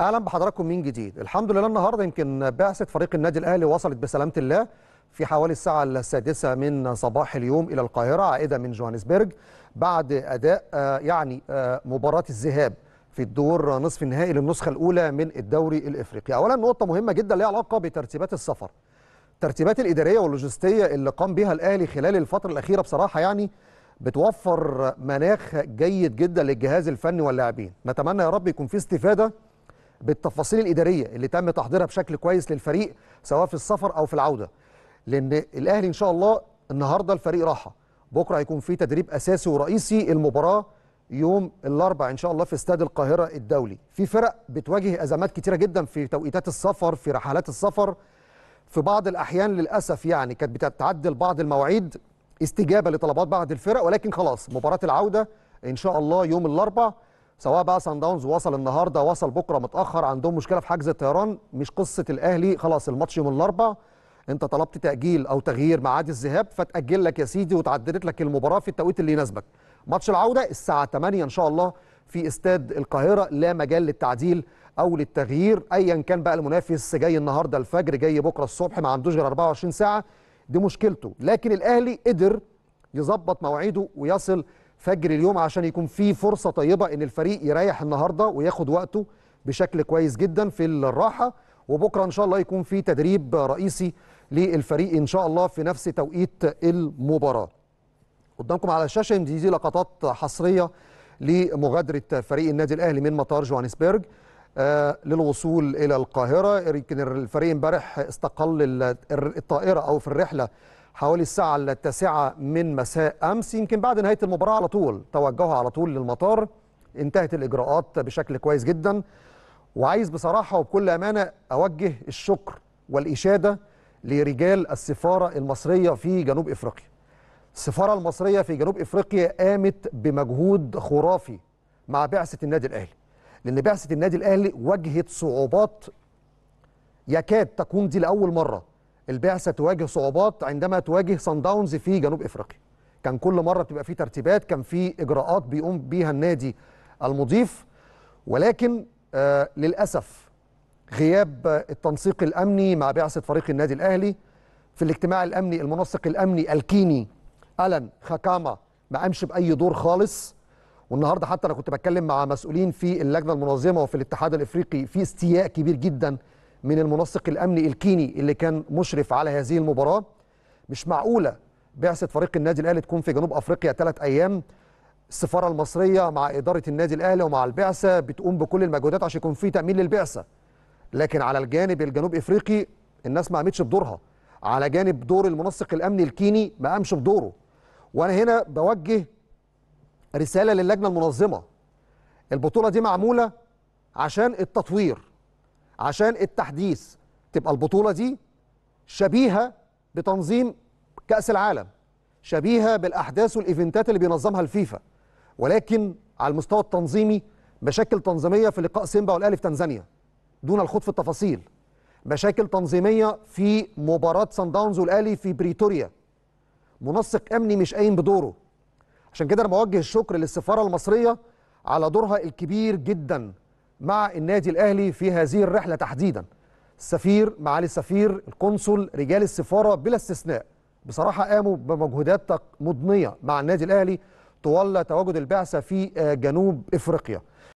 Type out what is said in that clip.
اهلا بحضراتكم من جديد الحمد لله النهارده يمكن بعثه فريق النادي الاهلي وصلت بسلامه الله في حوالي الساعه السادسه من صباح اليوم الى القاهره عائده من جوهانسبرج بعد اداء آه، يعني آه، مباراه الذهاب في الدور نصف النهائي للنسخه الاولى من الدوري الافريقي اولا نقطه مهمه جدا ليها علاقه بترتيبات السفر الترتيبات الاداريه واللوجستيه اللي قام بها الاهلي خلال الفتره الاخيره بصراحه يعني بتوفر مناخ جيد جدا للجهاز الفني واللاعبين نتمنى يا رب يكون في استفاده بالتفاصيل الاداريه اللي تم تحضيرها بشكل كويس للفريق سواء في السفر او في العوده لان الاهلي ان شاء الله النهارده الفريق راحه بكره هيكون في تدريب اساسي ورئيسي المباراه يوم الاربع ان شاء الله في استاد القاهره الدولي في فرق بتواجه ازمات كتيره جدا في توقيتات السفر في رحلات السفر في بعض الاحيان للاسف يعني كانت بتتعدل بعض المواعيد استجابه لطلبات بعض الفرق ولكن خلاص مباراه العوده ان شاء الله يوم الاربعاء سواء بقى سان داونز وصل النهارده وصل بكره متاخر عندهم مشكله في حجز الطيران مش قصه الاهلي خلاص الماتش يوم الاربعاء انت طلبت تاجيل او تغيير ميعاد الذهاب فتاجل لك يا سيدي وتعدلت لك المباراه في التوقيت اللي يناسبك ماتش العوده الساعه 8 ان شاء الله في استاد القاهره لا مجال للتعديل او للتغيير ايا كان بقى المنافس جاي النهارده الفجر جاي بكره الصبح ما عندوش غير 24 ساعه دي مشكلته لكن الاهلي قدر يظبط مواعيده ويصل فجر اليوم عشان يكون في فرصه طيبه ان الفريق يريح النهارده وياخد وقته بشكل كويس جدا في الراحه وبكره ان شاء الله يكون في تدريب رئيسي للفريق ان شاء الله في نفس توقيت المباراه. قدامكم على الشاشه دي, دي لقطات حصريه لمغادره فريق النادي الاهلي من مطار جوهانسبرج آه، للوصول الى القاهره يمكن الفريق امبارح استقل الطائره او في الرحله حوالي الساعة التاسعة من مساء أمس يمكن بعد نهاية المباراة على طول توجهوا على طول للمطار انتهت الإجراءات بشكل كويس جدا وعايز بصراحة وبكل أمانة أوجه الشكر والإشادة لرجال السفارة المصرية في جنوب إفريقيا السفارة المصرية في جنوب إفريقيا قامت بمجهود خرافي مع بعثة النادي الأهلي لأن بعثة النادي الأهلي واجهت صعوبات يكاد تكون دي لأول مرة البعثه تواجه صعوبات عندما تواجه صن داونز في جنوب افريقيا كان كل مره بتبقى في ترتيبات كان في اجراءات بيقوم بيها النادي المضيف ولكن آه للاسف غياب التنسيق الامني مع بعثه فريق النادي الاهلي في الاجتماع الامني المنسق الامني الكيني الن خاكاما ما قامش باي دور خالص والنهارده حتى انا كنت بتكلم مع مسؤولين في اللجنه المنظمه وفي الاتحاد الافريقي في استياء كبير جدا من المنسق الامني الكيني اللي كان مشرف على هذه المباراه مش معقوله بعثه فريق النادي الاهلي تكون في جنوب افريقيا ثلاث ايام السفاره المصريه مع اداره النادي الاهلي ومع البعثه بتقوم بكل المجهودات عشان يكون في تامين للبعثه لكن على الجانب الجنوب افريقي الناس ما قامتش بدورها على جانب دور المنسق الامني الكيني ما قامش بدوره وانا هنا بوجه رساله للجنه المنظمه البطوله دي معموله عشان التطوير عشان التحديث تبقى البطولة دي شبيهة بتنظيم كأس العالم شبيهة بالأحداث والإيفنتات اللي بينظمها الفيفا ولكن على المستوى التنظيمي مشاكل تنظيمية في لقاء سيمبا والأهلي في تنزانيا دون الخوض في التفاصيل مشاكل تنظيمية في مباراة سان داونز والأهلي في بريتوريا منسق أمني مش قايم بدوره عشان كده أنا بوجه الشكر للسفارة المصرية على دورها الكبير جدا مع النادي الأهلي في هذه الرحلة تحديدا السفير معالي السفير القنصل رجال السفارة بلا استثناء بصراحة قاموا بمجهودات مضنية مع النادي الأهلي طوال تواجد البعثة في آه، جنوب إفريقيا